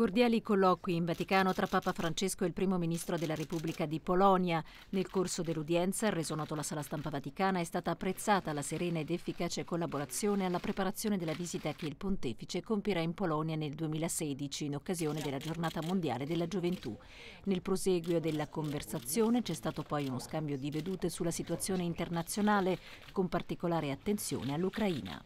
Cordiali colloqui in Vaticano tra Papa Francesco e il primo ministro della Repubblica di Polonia. Nel corso dell'udienza, reso noto la sala stampa vaticana, è stata apprezzata la serena ed efficace collaborazione alla preparazione della visita che il pontefice compirà in Polonia nel 2016 in occasione della giornata mondiale della gioventù. Nel proseguio della conversazione c'è stato poi uno scambio di vedute sulla situazione internazionale, con particolare attenzione all'Ucraina.